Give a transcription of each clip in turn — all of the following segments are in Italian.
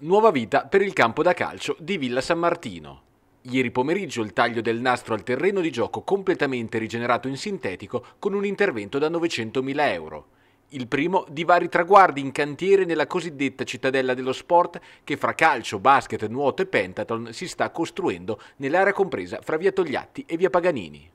Nuova vita per il campo da calcio di Villa San Martino. Ieri pomeriggio il taglio del nastro al terreno di gioco completamente rigenerato in sintetico con un intervento da 900.000 euro. Il primo di vari traguardi in cantiere nella cosiddetta cittadella dello sport che fra calcio, basket, nuoto e pentathlon si sta costruendo nell'area compresa fra via Togliatti e via Paganini.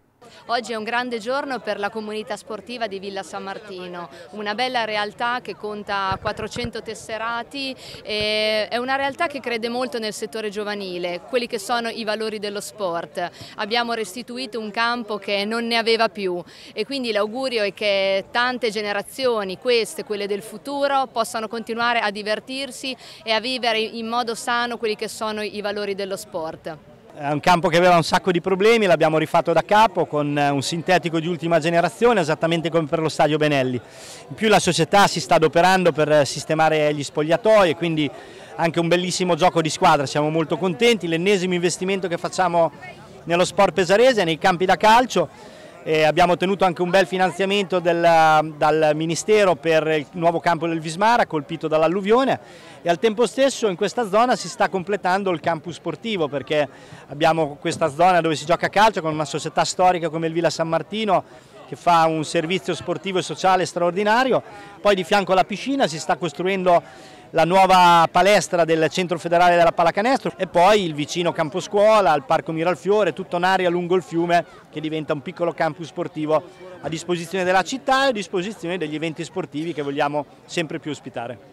Oggi è un grande giorno per la comunità sportiva di Villa San Martino, una bella realtà che conta 400 tesserati, è una realtà che crede molto nel settore giovanile, quelli che sono i valori dello sport. Abbiamo restituito un campo che non ne aveva più e quindi l'augurio è che tante generazioni, queste, quelle del futuro, possano continuare a divertirsi e a vivere in modo sano quelli che sono i valori dello sport. È un campo che aveva un sacco di problemi, l'abbiamo rifatto da capo con eh, un sintetico di ultima generazione, esattamente come per lo stadio Benelli. In più la società si sta adoperando per eh, sistemare gli spogliatoi e quindi anche un bellissimo gioco di squadra, siamo molto contenti, l'ennesimo investimento che facciamo nello sport pesarese, nei campi da calcio e abbiamo ottenuto anche un bel finanziamento del, dal Ministero per il nuovo campo del Vismara colpito dall'alluvione e al tempo stesso in questa zona si sta completando il campus sportivo perché abbiamo questa zona dove si gioca a calcio con una società storica come il Villa San Martino che fa un servizio sportivo e sociale straordinario. Poi di fianco alla piscina si sta costruendo la nuova palestra del Centro Federale della Pallacanestro e poi il vicino campo scuola, il Parco Miralfiore, tutta un'area lungo il fiume che diventa un piccolo campus sportivo a disposizione della città e a disposizione degli eventi sportivi che vogliamo sempre più ospitare.